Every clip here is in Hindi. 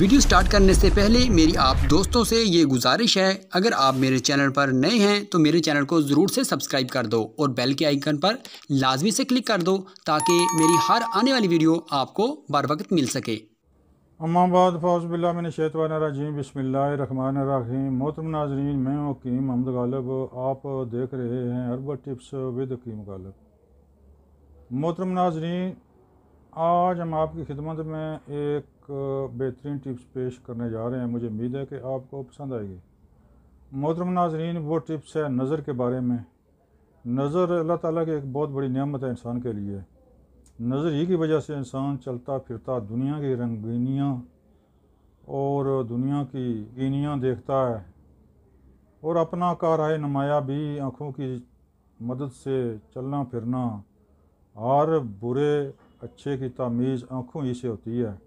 वीडियो स्टार्ट करने से पहले मेरी आप दोस्तों से ये गुजारिश है अगर आप मेरे चैनल पर नए हैं तो मेरे चैनल को ज़रूर से सब्सक्राइब कर दो और बेल के आइकन पर लाजमी से क्लिक कर दो ताकि मेरी हर आने वाली वीडियो आपको बर वक्त मिल सके अम्माबाद फ़ौजबिल्लाशैतवानरजीम बसमिल्लाम मोहतम नाजरीन मैं हकीम अहमद गालब आप देख रहे हैं अरब टिप्स विद हकीम गालब मोहतरम नाजरीन आज हम आपकी खिदमत में एक बेहतरीन टिप्स पेश करने जा रहे हैं मुझे उम्मीद है कि आपको पसंद आएगी मोहतरम नाजरीन वो टिप्स है नज़र के बारे में नज़र अल्लाह ताला की एक बहुत बड़ी नियामत है इंसान के लिए नज़र ही की वजह से इंसान चलता फिरता दुनिया की रंगीनियाँ और दुनिया की गिनियाँ देखता है और अपना काराए नुमाया भी आँखों की मदद से चलना फिरना हर बुरे अच्छे की तमीज़ आँखों ही से होती है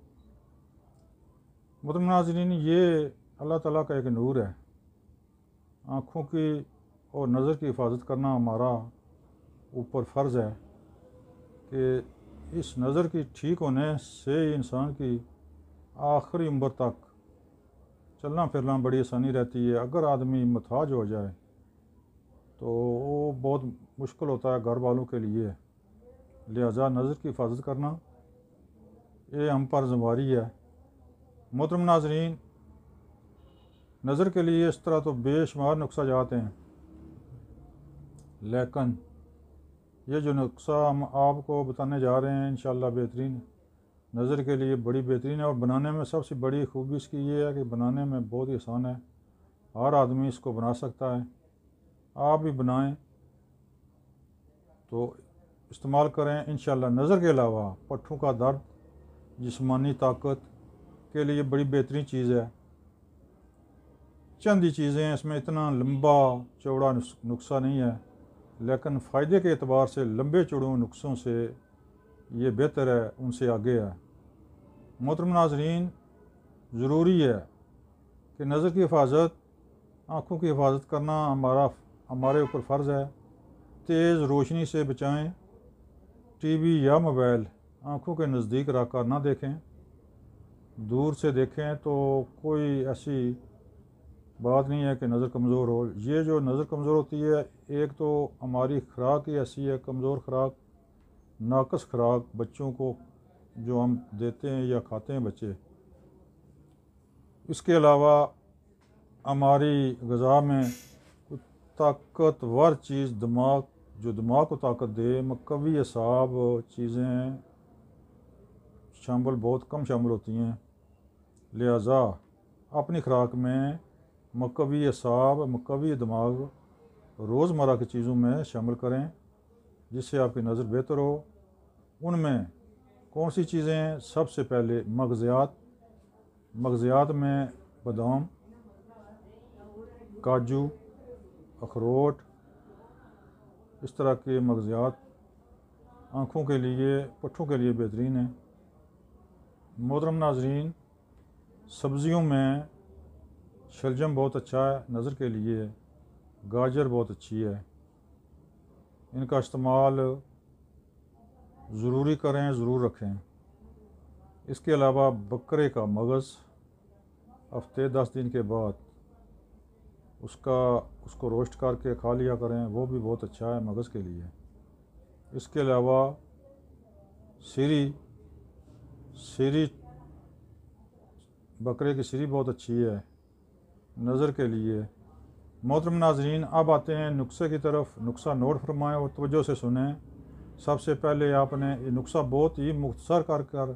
मतलब नाजरीन ये अल्लाह ताला का एक नूर है आँखों की और नज़र की हिफाजत करना हमारा ऊपर फ़र्ज़ है कि इस नज़र की ठीक होने से ही इंसान की आखिरी उम्र तक चलना फिरना बड़ी आसानी रहती है अगर आदमी मथाज हो जाए तो वो बहुत मुश्किल होता है घर वालों के लिए लिहाजा नज़र की हिफाजत करना ये हम पर जिम्मेवारी है मोहतरम नाजरीन नज़र के लिए इस तरह तो बेशुमार नुस्खा जाते हैं लेकिन ये जो नुस्खा हम आपको बताने जा रहे हैं इन बेहतरीन नज़र के लिए बड़ी बेहतरीन है और बनाने में सबसे बड़ी खूबी इसकी ये है कि बनाने में बहुत ही आसान है हर आदमी इसको बना सकता है आप भी बनाएं तो इस्तेमाल करें इन नज़र के अलावा पट्ठों का दर्द जिसमानी ताकत के लिए बड़ी बेहतरीन चीज़ है चंद ही चीज़ें हैं इसमें इतना लंबा चौड़ा नुस्खा नहीं है लेकिन फ़ायदे के अतबार से लंबे चौड़ों नुस्खों से ये बेहतर है उनसे आगे है मोहतरम नाजरीन ज़रूरी है कि नज़र की हिफाजत आँखों की हिफाजत करना हमारा हमारे ऊपर फ़र्ज़ है तेज़ रोशनी से बचाएँ टी वी या मोबाइल आँखों के नज़दीक रखकर ना देखें दूर से देखें तो कोई ऐसी बात नहीं है कि नज़र कमज़ोर हो ये जो नज़र कमज़ोर होती है एक तो हमारी खुराक ही ऐसी है कमज़ोर खुराक नाकस खुराक बच्चों को जो हम देते हैं या खाते हैं बच्चे इसके अलावा हमारी गज़ा में ताकतवर चीज़ दिमाग जो दिमाग को ताकत दे मकवी असाब चीज़ें शामिल बहुत कम शामिल होती हैं लिहाजा अपनी खुराक में मकवी असाब मकवी दिमाग रोज़मर्रा की चीज़ों में शामिल करें जिससे आपकी नज़र बेहतर हो उनमें कौन सी चीज़ें सबसे पहले मगजियात मगजियात में बादाम काजू अखरोट इस तरह के मगजियात आँखों के लिए पट्ठों के लिए बेहतरीन हैं मोहतरम नाजरीन सब्ज़ियों में शलजम बहुत अच्छा है नज़र के लिए गाजर बहुत अच्छी है इनका इस्तेमाल ज़रूरी करें ज़रूर रखें इसके अलावा बकरे का मगज़ हफ्ते दस दिन के बाद उसका उसको रोस्ट करके खा लिया करें वो भी बहुत अच्छा है मगज़ के लिए इसके अलावा सीरी सीरी बकरे की सीरी बहुत अच्छी है नज़र के लिए मोहतरम नाजरीन अब आते हैं नुस्खे की तरफ नुस्खा नोट फरमाएँ और तोज्जो से सुने सबसे पहले आपने ये नुस्खा बहुत ही मुख्तसर कर कर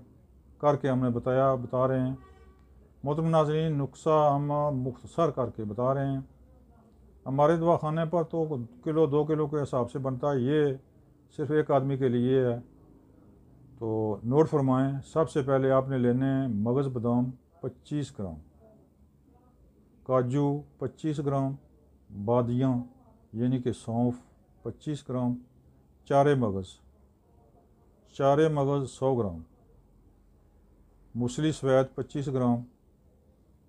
करके हमने बताया बता रहे हैं मोहतरम नाजरीन नुस्खा हम मुख्तसर करके बता रहे हैं हमारे दवा खाने पर तो किलो दो किलो के हिसाब से बनता है ये सिर्फ एक आदमी के लिए है तो नोट फरमाएँ सबसे पहले आपने लेने हैं मगज़ बादाम पच्चीस ग्राम काजू पच्चीस ग्राम बादियाँ यानी कि सौंफ पच्चीस ग्राम चारे मगज़ चारे मगज़ सौ ग्राम मूसली सवैद पच्चीस ग्राम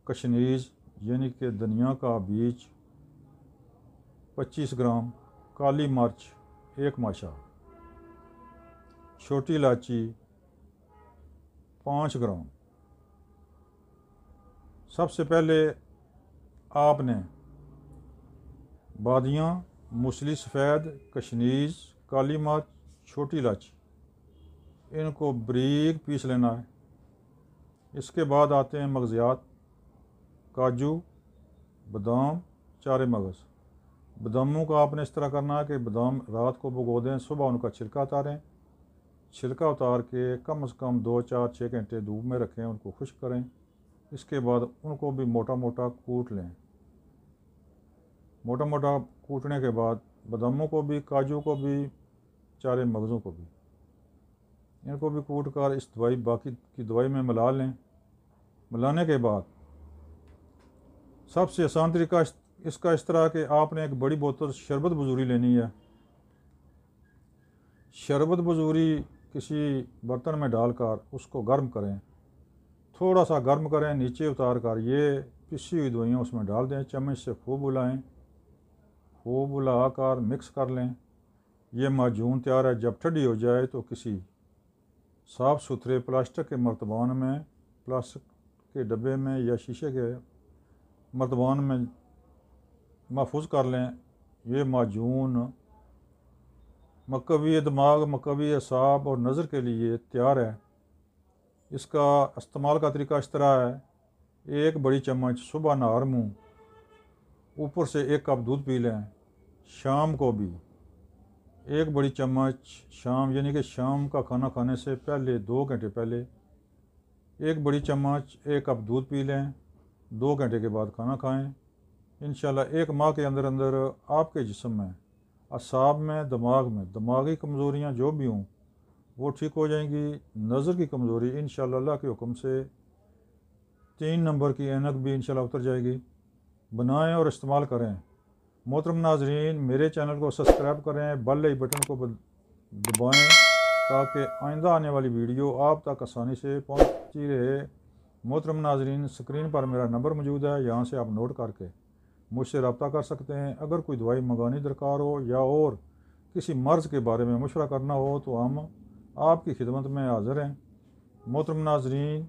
कशनीज यानी कि धनिया का बीज पच्चीस ग्राम काली मिर्च एक माशा छोटी इलायची पाँच ग्राम सबसे पहले आपने बादियाँ मूसली सफ़ेद कशनीज़ काली मर्च छोटी इलाची इनको बरीक पीस लेना है इसके बाद आते हैं मगज़ियात काजू बादाम चारे मगज़ बादामों का आपने इस तरह करना है कि बादाम रात को भगो दें सुबह उनका छिलका उतारें छिलका उतार के कम से कम दो चार छः घंटे धूप में रखें उनको खुश करें इसके बाद उनको भी मोटा मोटा कूट लें मोटा मोटा कूटने के बाद बादामों को भी काजू को भी चारे मगज़ों को भी इनको भी कूट कर इस दवाई बाकी की दवाई में मिला लें मिलाने के बाद सबसे आसान तरीका इसका इस तरह कि आपने एक बड़ी बोतल शरबत बजूरी लेनी है शरबत बजूरी किसी बर्तन में डालकर उसको गर्म करें थोड़ा सा गर्म करें नीचे उतार कर ये पिसी हुई दवाइयाँ उसमें डाल दें चम्मच से खूब बुलाएँ खूब उला कर मिक्स कर लें यह माजून तैयार है जब ठंडी हो जाए तो किसी साफ़ सुथरे प्लास्टिक के मर्तबान में प्लास्टिक के डब्बे में या शीशे के मर्तबान में महफूज कर लें ये माजून मकवी दिमाग मकवी असाब और नज़र के लिए तैयार है इसका इस्तेमाल का तरीका इस तरह है एक बड़ी चम्मच सुबह नहार मुँह ऊपर से एक कप दूध पी लें शाम को भी एक बड़ी चम्मच शाम यानी कि शाम का खाना खाने से पहले दो घंटे पहले एक बड़ी चम्मच एक कप दूध पी लें दो घंटे के बाद खाना खाएं इन एक माह के अंदर अंदर आपके जिसम में असाब में दिमाग में दिमागी कमज़ोरियाँ जो भी हों वो ठीक हो जाएंगी नज़र की कमज़ोरी इन अल्लाह के हुक्म से तीन नंबर की एनक भी इन उतर जाएगी बनाएं और इस्तेमाल करें मोहतरम नाजरीन मेरे चैनल को सब्सक्राइब करें बल आई बटन को दबाएं ताकि आइंदा आने वाली वीडियो आप तक आसानी से पहुंचती रहे मोहतरम नाजरीन स्क्रीन पर मेरा नंबर मौजूद है यहाँ से आप नोट करके मुझसे रबता कर सकते हैं अगर कोई दवाई मंगानी दरकार हो या और किसी मर्ज़ के बारे में मशवरा करना हो तो हम आपकी खिदमत में हाजिर हैं मोहतरम नाजरीन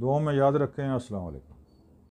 दुआ में याद रखें असलकम